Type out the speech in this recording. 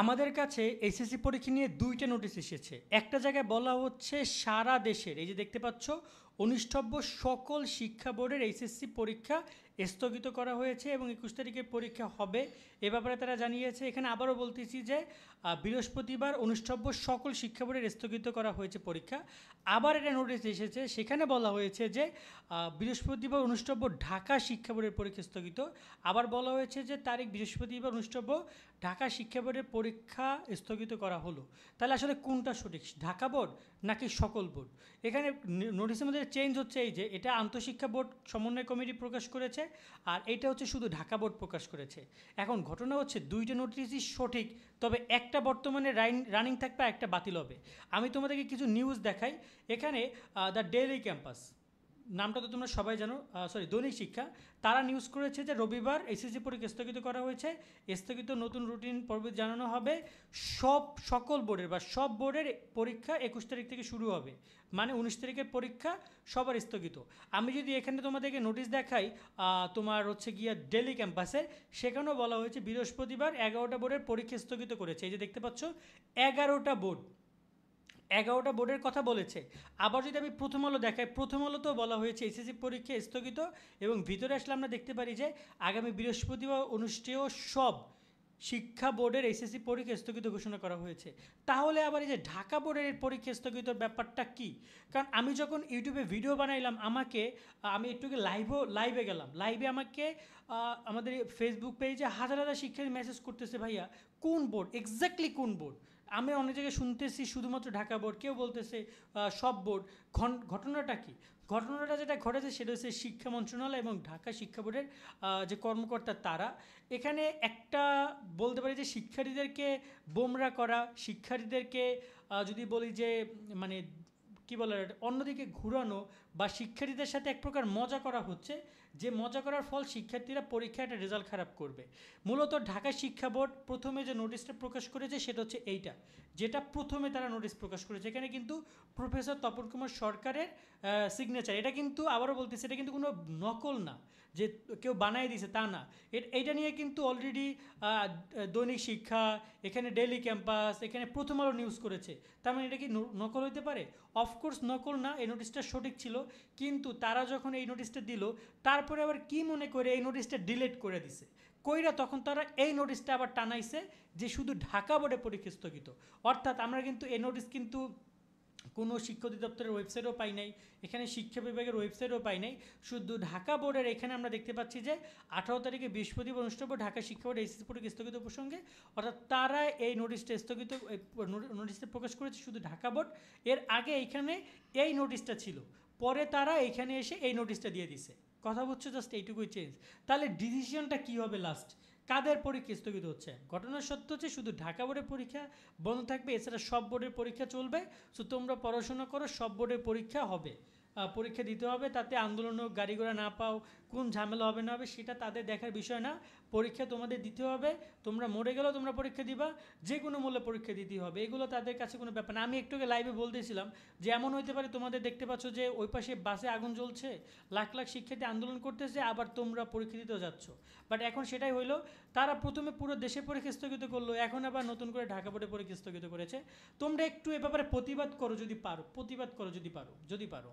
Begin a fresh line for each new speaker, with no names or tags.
আমাদের কাছে এসএসসি পরীক্ষা নিয়ে দুইটা নোটিশ এসেছে একটা জায়গায় বলা হচ্ছে সারা দেশের এই যে দেখতে পাচ্ছ অনুষ্ঠব্য সকল শিক্ষা বোর্ডের এইচএসসি পরীক্ষা স্থগিত করা হয়েছে এবং একুশ তারিখে পরীক্ষা হবে এ ব্যাপারে তারা জানিয়েছে এখানে আবারও বলতেছি যে বৃহস্পতিবার অনুষ্ঠব্য সকল শিক্ষা বোর্ডের স্থগিত করা হয়েছে পরীক্ষা আবার এটা নোটিশ এসেছে সেখানে বলা হয়েছে যে বৃহস্পতিবার অনুষ্ঠব্য ঢাকা শিক্ষা বোর্ডের পরীক্ষা স্থগিত আবার বলা হয়েছে যে তারিখ বৃহস্পতিবার অনুষ্ঠব্য ঢাকা শিক্ষা বোর্ডের পরীক্ষা স্থগিত করা হলো তাহলে আসলে কোনটা সঠিক ঢাকা বোর্ড নাকি সকল বোর্ড এখানে নোটিশের মধ্যে চেঞ্জ হচ্ছে এই যে এটা আন্তঃশিক্ষা বোর্ড সমন্বয় কমিটি প্রকাশ করেছে আর এটা হচ্ছে শুধু ঢাকা বোর্ড প্রকাশ করেছে এখন ঘটনা হচ্ছে দুইটা নোটিশই সঠিক তবে একটা বর্তমানে রানিং থাকবে আর একটা বাতিল হবে আমি তোমাদেরকে কিছু নিউজ দেখাই এখানে দ্য ডেলি ক্যাম্পাস নামটা তো তোমরা সবাই জানো সরি দৈনিক শিক্ষা তারা নিউজ করেছে যে রবিবার এসএসসি পরীক্ষা স্থগিত করা হয়েছে স্থগিত নতুন রুটিন পর্বে জানানো হবে সব সকল বোর্ডের বা সব বোর্ডের পরীক্ষা একুশ তারিখ থেকে শুরু হবে মানে উনিশ তারিখের পরীক্ষা সবার স্থগিত আমি যদি এখানে তোমাদেরকে নোটিশ দেখাই তোমার হচ্ছে গিয়া ডেলি ক্যাম্পাসে সেখানেও বলা হয়েছে বৃহস্পতিবার এগারোটা বোর্ডের পরীক্ষা স্থগিত করেছে এই যে দেখতে পাচ্ছ এগারোটা বোর্ড এগারোটা বোর্ডের কথা বলেছে আবার যদি আমি প্রথম আলো দেখাই প্রথম আলোতেও বলা হয়েছে এসএসসি পরীক্ষা স্থগিত এবং ভিতরে আসলে আমরা দেখতে পারি যে আগামী বৃহস্পতিবার অনুষ্ঠেয় সব শিক্ষা বোর্ডের এসএসসি পরীক্ষা স্থগিত ঘোষণা করা হয়েছে তাহলে আবার এই যে ঢাকা বোর্ডের পরীক্ষা স্থগিত ব্যাপারটা কি কারণ আমি যখন ইউটিউবে ভিডিও বানাইলাম আমাকে আমি একটু লাইভও লাইভে গেলাম লাইভে আমাকে আমাদের ফেসবুক পেজে হাজার হাজার শিক্ষার্থী মেসেজ করতেছে ভাইয়া কোন বোর্ড এক্স্যাক্টলি কোন বোর্ড আমি অনেক জায়গায় শুনতেছি শুধুমাত্র ঢাকা বোর্ড কেউ বলতেছে সব বোর্ড ঘটনাটা কি ঘটনাটা যেটা ঘটেছে সেটা হচ্ছে শিক্ষা মন্ত্রণালয় এবং ঢাকা শিক্ষা বোর্ডের যে কর্মকর্তা তারা এখানে একটা বলতে পারি যে শিক্ষার্থীদেরকে বোমরা করা শিক্ষার্থীদেরকে যদি বলি যে মানে কি বলে অন্যদিকে ঘুরানো বা শিক্ষার্থীদের সাথে এক প্রকার মজা করা হচ্ছে যে মজা করার ফল শিক্ষার্থীরা পরীক্ষায় একটা রেজাল্ট খারাপ করবে মূলত ঢাকা শিক্ষা বোর্ড প্রথমে যে নোটিশটা প্রকাশ করেছে সেটা হচ্ছে এইটা যেটা প্রথমে তারা নোটিশ প্রকাশ করেছে এখানে কিন্তু প্রফেসর তপন কুমার সরকারের সিগনেচার এটা কিন্তু আবারও বলতেছে এটা কিন্তু কোনো নকল না যে কেউ বানাই দিয়েছে তা না এটা নিয়ে কিন্তু অলরেডি দৈনিক শিক্ষা এখানে ডেলি ক্যাম্পাস এখানে প্রথম আলো নিউজ করেছে তার মানে এটা কি নকল হইতে পারে অফ অফকোর্স নকল না এই নোটিশটা সঠিক ছিল কিন্তু তারা যখন এই নোটিশটা দিল তারপরে আবার কি মনে করে এই নোটিশটা ডিলেট করে দিছে কইরা তখন তারা এই নোটিশটা আবার টানাইছে যে শুধু ঢাকা বোর্ডে পরীক্ষা স্থগিত অর্থাৎ আমরা কিন্তু এই নোটিশ কিন্তু কোনো শিক্ষা অধিদপ্তরের ওয়েবসাইটও পাই নাই এখানে শিক্ষা বিভাগের ওয়েবসাইটও পাই নাই শুধু ঢাকা বোর্ডের এখানে আমরা দেখতে পাচ্ছি যে আঠারো তারিখে বৃহস্পতিবার অনুষ্ঠিত ঢাকা শিক্ষা বোর্ড এসএসসি পরীক্ষা স্থগিত প্রসঙ্গে অর্থাৎ তারা এই নোটিশটা স্থগিত নোটিশটা প্রকাশ করেছে শুধু ঢাকা বোর্ড এর আগে এখানে এই নোটিশটা ছিল পরে তারা এখানে এসে এই নোটিশটা দিয়ে দিছে কথা বলছো জাস্ট এইটুকুই চেঞ্জ তাহলে ডিসিশনটা কী হবে লাস্ট কাদের পরীক্ষা স্থগিত হচ্ছে ঘটনা সত্য হচ্ছে শুধু ঢাকা বোর্ডের পরীক্ষা বন্ধ থাকবে এছাড়া সব বোর্ডের পরীক্ষা চলবে সো তোমরা পড়াশোনা করো সব বোর্ডের পরীক্ষা হবে পরীক্ষা দিতে হবে তাতে আন্দোলন হোক গাড়ি ঘোড়া না পাও কোন ঝামেলা হবে না হবে সেটা তাদের দেখার বিষয় না পরীক্ষা তোমাদের দিতে হবে তোমরা মরে গেলেও তোমরা পরীক্ষা দিবা যে কোনো মূল্যে পরীক্ষা দিতে হবে এগুলো তাদের কাছে কোনো ব্যাপার না আমি আগে লাইভে বলতেছিলাম যে এমন হইতে পারে তোমাদের দেখতে পাচ্ছ যে ওই পাশে বাসে আগুন জ্বলছে লাখ লাখ শিক্ষার্থী আন্দোলন করতেছে আবার তোমরা পরীক্ষা দিতেও যাচ্ছ বাট এখন সেটাই হইলো তারা প্রথমে পুরো দেশে পরীক্ষা স্থগিত করলো এখন আবার নতুন করে ঢাকা বোর্ডে পরীক্ষা স্থগিত করেছে তোমরা একটু এ ব্যাপারে প্রতিবাদ করো যদি পারো প্রতিবাদ করো যদি পারো যদি পারো